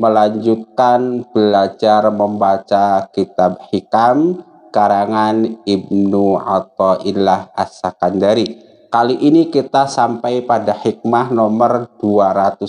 melanjutkan belajar membaca kitab Hikam karangan Ibnu Athaillah As-Sakandari. Kali ini kita sampai pada hikmah nomor 201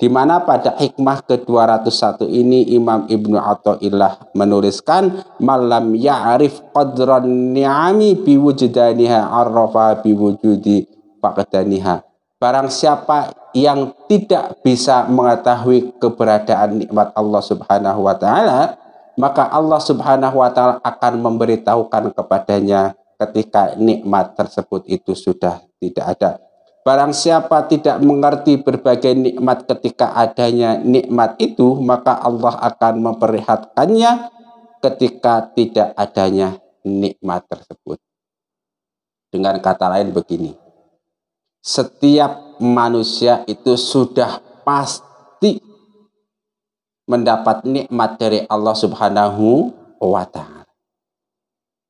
di mana pada hikmah ke-201 ini Imam Ibnu Athaillah menuliskan malam ya'rif qadran ni'ami biwujudaniha arrafa biwujudi faqdaniha. Barang siapa yang tidak bisa mengetahui keberadaan nikmat Allah Subhanahu wa taala, maka Allah Subhanahu wa taala akan memberitahukan kepadanya ketika nikmat tersebut itu sudah tidak ada. Barang siapa tidak mengerti berbagai nikmat ketika adanya nikmat itu, maka Allah akan memperlihatkannya ketika tidak adanya nikmat tersebut. Dengan kata lain begini, setiap manusia itu sudah pasti mendapat nikmat dari Allah Subhanahu wa taala.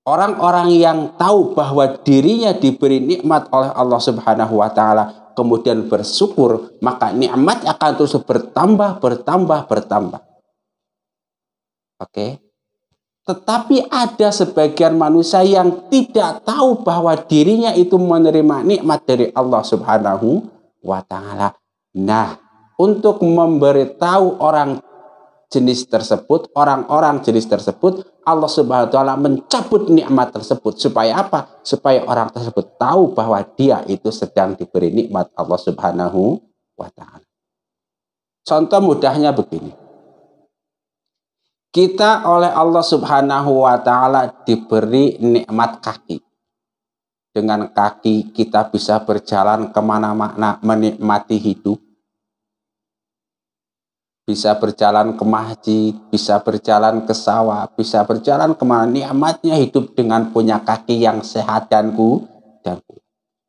Orang-orang yang tahu bahwa dirinya diberi nikmat oleh Allah Subhanahu wa taala kemudian bersyukur, maka nikmat akan terus bertambah, bertambah, bertambah. Oke. Okay? Tetapi ada sebagian manusia yang tidak tahu bahwa dirinya itu menerima nikmat dari Allah Subhanahu wa taala. Nah, untuk memberitahu orang jenis tersebut, orang-orang jenis tersebut, Allah Subhanahu wa taala mencabut nikmat tersebut supaya apa? Supaya orang tersebut tahu bahwa dia itu sedang diberi nikmat Allah Subhanahu wa taala. Contoh mudahnya begini. Kita oleh Allah Subhanahu wa taala diberi nikmat kaki dengan kaki kita bisa berjalan kemana-mana menikmati hidup. Bisa berjalan ke masjid, bisa berjalan ke sawah, bisa berjalan kemana. Nikmatnya hidup dengan punya kaki yang sehat dan ku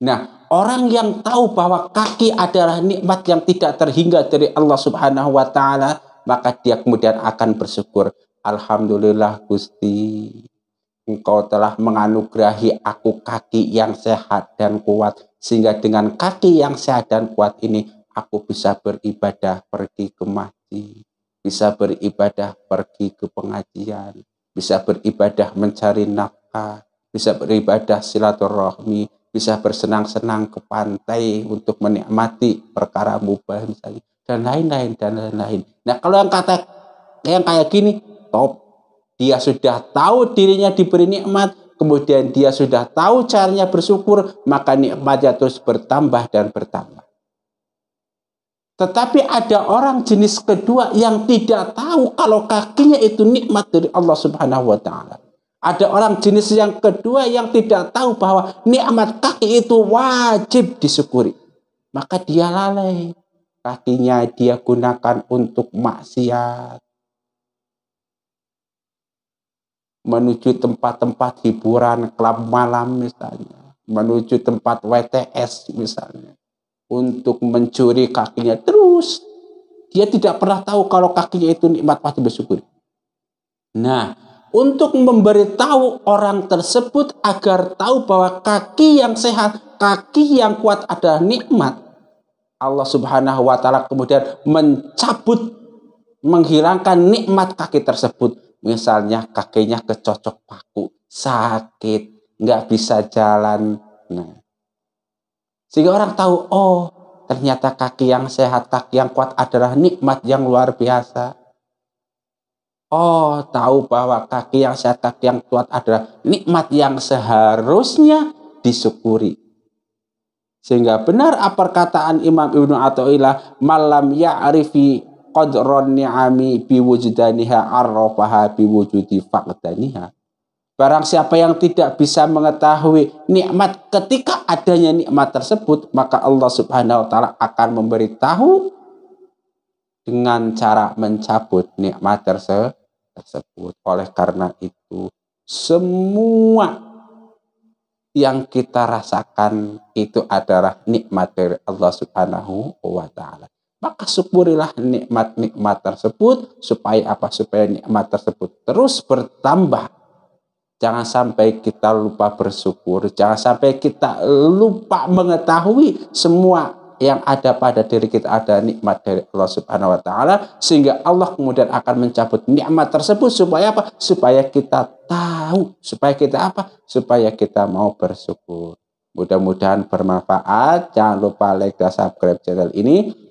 Nah, orang yang tahu bahwa kaki adalah nikmat yang tidak terhingga dari Allah Subhanahu wa taala, maka dia kemudian akan bersyukur. Alhamdulillah Gusti, engkau telah menganugerahi aku kaki yang sehat dan kuat sehingga dengan kaki yang sehat dan kuat ini aku bisa beribadah pergi ke masjid bisa beribadah pergi ke pengajian bisa beribadah mencari nafkah bisa beribadah silaturahmi bisa bersenang-senang ke pantai untuk menikmati perkara mubah misalnya dan lain-lain dan lain-lain nah kalau yang kata yang kayak gini top dia sudah tahu dirinya diberi nikmat, kemudian dia sudah tahu caranya bersyukur, maka nikmatnya terus bertambah dan bertambah. Tetapi ada orang jenis kedua yang tidak tahu kalau kakinya itu nikmat dari Allah Subhanahu wa taala. Ada orang jenis yang kedua yang tidak tahu bahwa nikmat kaki itu wajib disyukuri. Maka dia lalai. Kakinya dia gunakan untuk maksiat. menuju tempat-tempat hiburan, klub malam misalnya, menuju tempat WTS misalnya, untuk mencuri kakinya terus. Dia tidak pernah tahu kalau kakinya itu nikmat pasti bersyukur. Nah, untuk memberitahu orang tersebut agar tahu bahwa kaki yang sehat, kaki yang kuat adalah nikmat. Allah Subhanahu wa taala kemudian mencabut menghilangkan nikmat kaki tersebut misalnya kakinya kecocok paku, sakit, nggak bisa jalan. Nah, sehingga orang tahu, oh ternyata kaki yang sehat, kaki yang kuat adalah nikmat yang luar biasa. Oh, tahu bahwa kaki yang sehat, kaki yang kuat adalah nikmat yang seharusnya disyukuri. Sehingga benar apa perkataan Imam Ibnu Athaillah, malam ya'rifi qadron ni'ami biwujdaniha arrafaha biwujudi faqdaniha. Barang siapa yang tidak bisa mengetahui nikmat ketika adanya nikmat tersebut, maka Allah Subhanahu wa taala akan memberitahu dengan cara mencabut nikmat terse tersebut. Oleh karena itu, semua yang kita rasakan itu adalah nikmat dari Allah Subhanahu wa taala maka syukurilah nikmat-nikmat tersebut supaya apa supaya nikmat tersebut terus bertambah jangan sampai kita lupa bersyukur jangan sampai kita lupa mengetahui semua yang ada pada diri kita ada nikmat dari Allah Subhanahu wa taala sehingga Allah kemudian akan mencabut nikmat tersebut supaya apa supaya kita tahu supaya kita apa supaya kita mau bersyukur mudah-mudahan bermanfaat jangan lupa like dan subscribe channel ini